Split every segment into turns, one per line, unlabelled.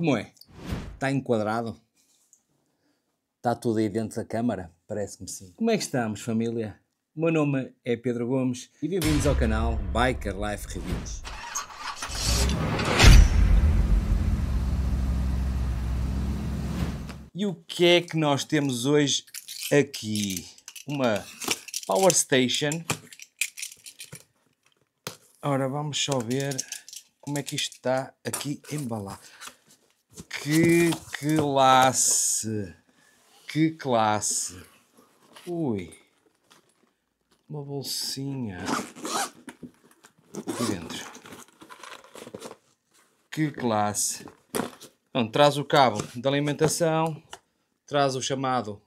Como é? Está enquadrado? Está tudo aí dentro da câmara? Parece-me sim. Como é que estamos, família? O meu nome é Pedro Gomes e bem-vindos ao canal Biker Life Reviews. E o que é que nós temos hoje aqui? Uma Power Station. Ora, vamos só ver como é que isto está aqui embalado. Que classe! Que classe! Ui! Uma bolsinha aqui dentro. Que classe! Então, traz o cabo da alimentação, traz o chamado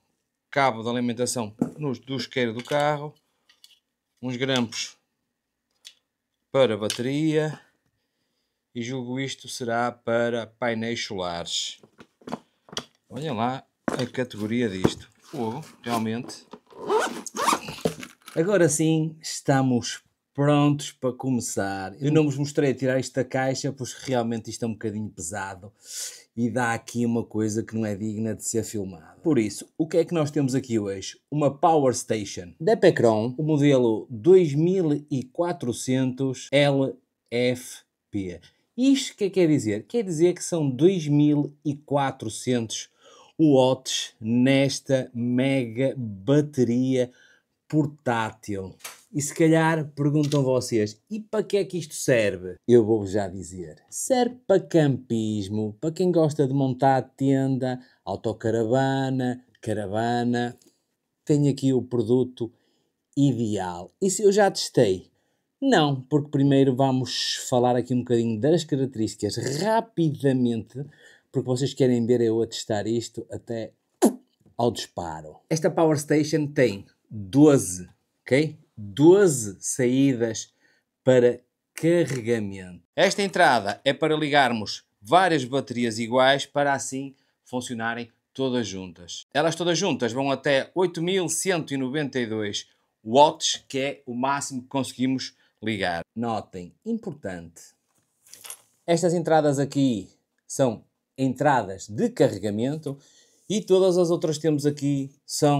cabo da alimentação no, do isqueiro do carro, uns grampos para bateria e julgo isto será para painéis solares. Olhem lá a categoria disto. Fogo, realmente. Agora sim, estamos prontos para começar. Eu não vos mostrei a tirar isto da caixa, pois realmente isto é um bocadinho pesado e dá aqui uma coisa que não é digna de ser filmada. Por isso, o que é que nós temos aqui hoje? Uma Power Station da Pecron, o modelo 2400 LFP. Isto é que quer dizer? Quer dizer que são 2.400 watts nesta mega bateria portátil. E se calhar perguntam vocês, e para que é que isto serve? Eu vou já dizer. Serve para campismo, para quem gosta de montar tenda, autocaravana, caravana. Tem aqui o produto ideal. E se eu já testei. Não, porque primeiro vamos falar aqui um bocadinho das características rapidamente, porque vocês querem ver eu a testar isto até ao disparo. Esta Power Station tem 12, ok? 12 saídas para carregamento. Esta entrada é para ligarmos várias baterias iguais para assim funcionarem todas juntas. Elas todas juntas vão até 8192 watts, que é o máximo que conseguimos ligar. Notem, importante, estas entradas aqui são entradas de carregamento e todas as outras que temos aqui são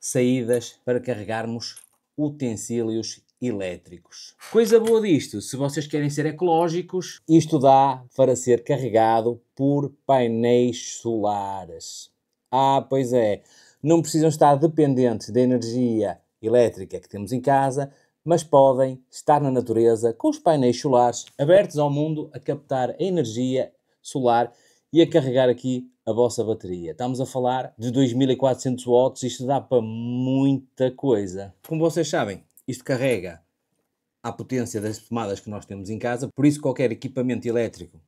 saídas para carregarmos utensílios elétricos. Coisa boa disto, se vocês querem ser ecológicos, isto dá para ser carregado por painéis solares. Ah, pois é, não precisam estar dependentes da energia elétrica que temos em casa, mas podem estar na natureza com os painéis solares abertos ao mundo a captar a energia solar e a carregar aqui a vossa bateria. Estamos a falar de 2400 watts, isto dá para muita coisa. Como vocês sabem, isto carrega à potência das tomadas que nós temos em casa, por isso qualquer equipamento elétrico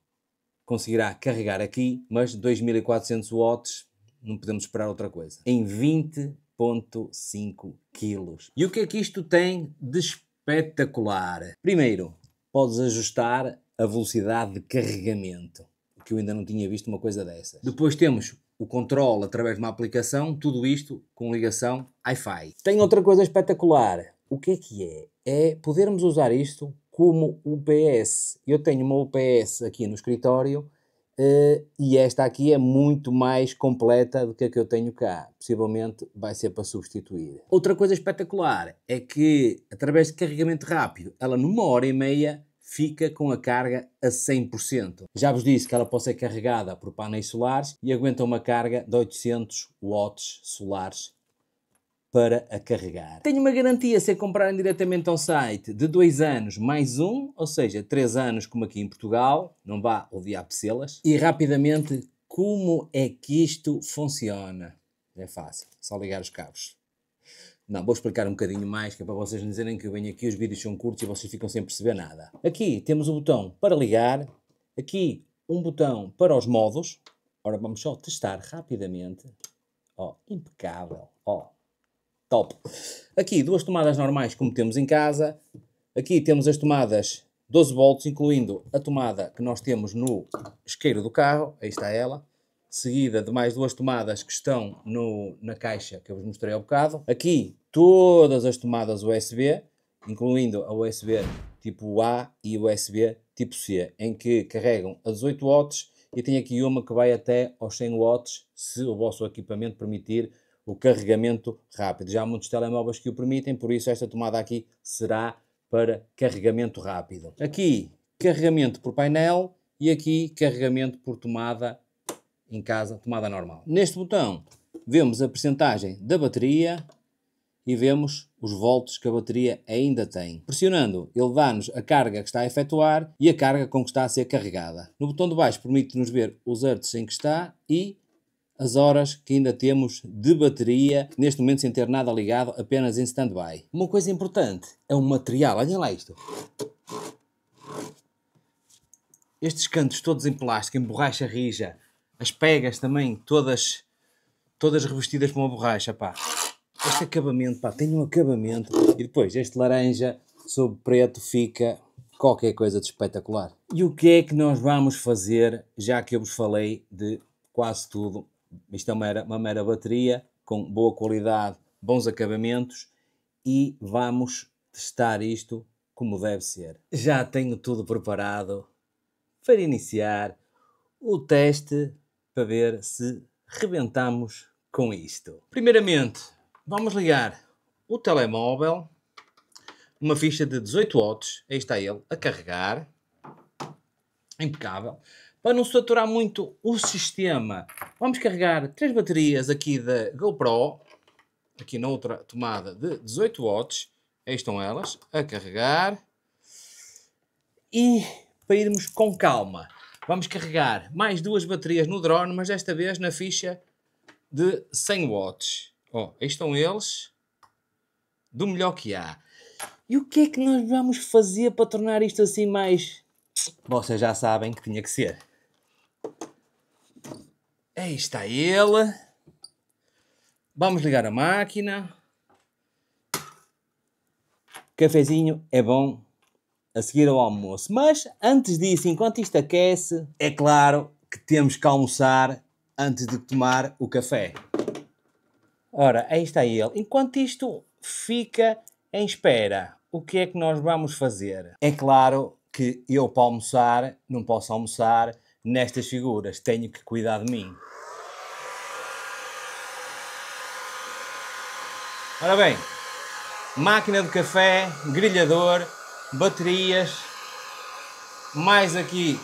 conseguirá carregar aqui, mas 2400 watts não podemos esperar outra coisa. Em 20 3,5 quilos. E o que é que isto tem de espetacular? Primeiro, podes ajustar a velocidade de carregamento, que eu ainda não tinha visto uma coisa dessas. Depois temos o controle através de uma aplicação, tudo isto com ligação Wi-Fi. Tem outra coisa espetacular. O que é que é? É podermos usar isto como UPS. Eu tenho uma UPS aqui no escritório Uh, e esta aqui é muito mais completa do que a que eu tenho cá. Possivelmente vai ser para substituir. Outra coisa espetacular é que, através de carregamento rápido, ela numa hora e meia fica com a carga a 100%. Já vos disse que ela pode ser carregada por painéis solares e aguenta uma carga de 800 watts solares para a carregar. Tenho uma garantia se a comprarem diretamente ao site de dois anos mais um, ou seja, três anos como aqui em Portugal, não vá odiar pecelas. E rapidamente, como é que isto funciona? É fácil, só ligar os cabos. Não, vou explicar um bocadinho mais, que é para vocês não dizerem que eu venho aqui, os vídeos são curtos e vocês ficam sem perceber nada. Aqui temos o um botão para ligar, aqui um botão para os modos. Ora, vamos só testar rapidamente. Ó, oh, impecável, ó. Oh Top. Aqui duas tomadas normais como temos em casa. Aqui temos as tomadas 12 volts, incluindo a tomada que nós temos no isqueiro do carro. Aí está ela. Seguida de mais duas tomadas que estão no, na caixa que eu vos mostrei há bocado. Aqui todas as tomadas USB, incluindo a USB tipo A e USB tipo C, em que carregam a 18 watts e tem aqui uma que vai até aos 100 watts, se o vosso equipamento permitir o carregamento rápido. Já há muitos telemóveis que o permitem, por isso esta tomada aqui será para carregamento rápido. Aqui, carregamento por painel e aqui, carregamento por tomada em casa, tomada normal. Neste botão, vemos a percentagem da bateria e vemos os volts que a bateria ainda tem. Pressionando, ele dá-nos a carga que está a efetuar e a carga com que está a ser carregada. No botão de baixo permite-nos ver os hertz em que está e as horas que ainda temos de bateria, neste momento sem ter nada ligado, apenas em stand-by. Uma coisa importante é o material, olhem lá isto. Estes cantos todos em plástico, em borracha rija, as pegas também todas todas revestidas com uma borracha, pá. Este acabamento, pá, tem um acabamento. E depois, este laranja sobre preto fica qualquer coisa de espetacular. E o que é que nós vamos fazer, já que eu vos falei de quase tudo isto é uma mera, uma mera bateria com boa qualidade, bons acabamentos e vamos testar isto como deve ser. Já tenho tudo preparado para iniciar o teste para ver se rebentamos com isto. Primeiramente, vamos ligar o telemóvel, uma ficha de 18 watts, aí está ele, a carregar, impecável para não saturar muito o sistema, vamos carregar três baterias aqui da GoPro, aqui na outra tomada de 18 watts, aí estão elas, a carregar, e para irmos com calma, vamos carregar mais duas baterias no drone, mas desta vez na ficha de 100 watts. Oh, aí estão eles, do melhor que há. E o que é que nós vamos fazer para tornar isto assim mais vocês já sabem que tinha que ser. Aí é, está ele. Vamos ligar a máquina. Cafezinho é bom a seguir ao almoço. Mas antes disso, enquanto isto aquece, é claro que temos que almoçar antes de tomar o café. Ora, aí está ele. Enquanto isto fica em espera, o que é que nós vamos fazer? É claro que eu, para almoçar, não posso almoçar nestas figuras, tenho que cuidar de mim. Ora bem, máquina de café, grelhador, baterias, mais aqui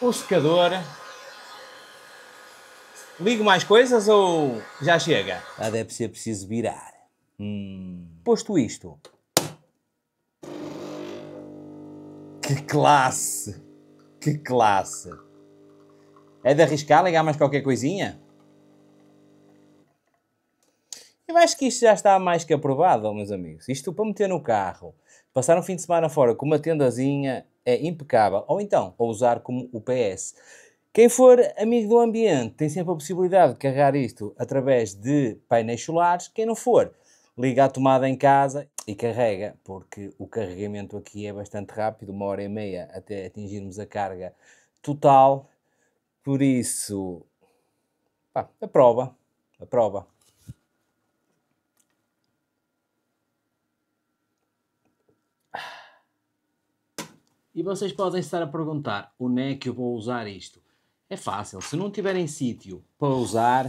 o secador. Ligo mais coisas ou já chega? Ah, deve ser preciso virar. Hum. Posto isto, Que classe! Que classe! É de arriscar ligar mais qualquer coisinha? Eu acho que isto já está mais que aprovado, meus amigos. Isto para meter no carro, passar um fim de semana fora com uma tendazinha é impecável. Ou então, ou usar como o PS. Quem for amigo do ambiente tem sempre a possibilidade de carregar isto através de painéis solares. Quem não for, liga a tomada em casa e carrega, porque o carregamento aqui é bastante rápido, uma hora e meia até atingirmos a carga total. Por isso, pá, a prova, a prova. E vocês podem estar a perguntar onde é que eu vou usar isto? É fácil, se não tiverem sítio para usar,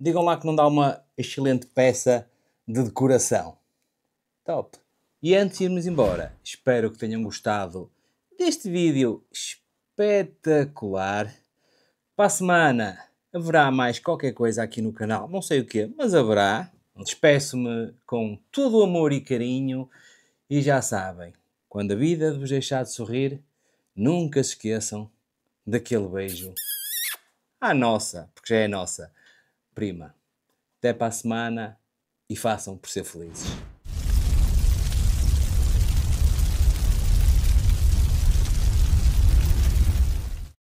digam lá que não dá uma excelente peça de decoração. Top! E antes de irmos embora, espero que tenham gostado deste vídeo espetacular. Para a semana haverá mais qualquer coisa aqui no canal, não sei o que, mas haverá. Despeço-me com todo o amor e carinho. E já sabem, quando a vida vos deixar de sorrir, nunca se esqueçam daquele beijo à nossa, porque já é nossa prima. Até para a semana e façam por ser felizes.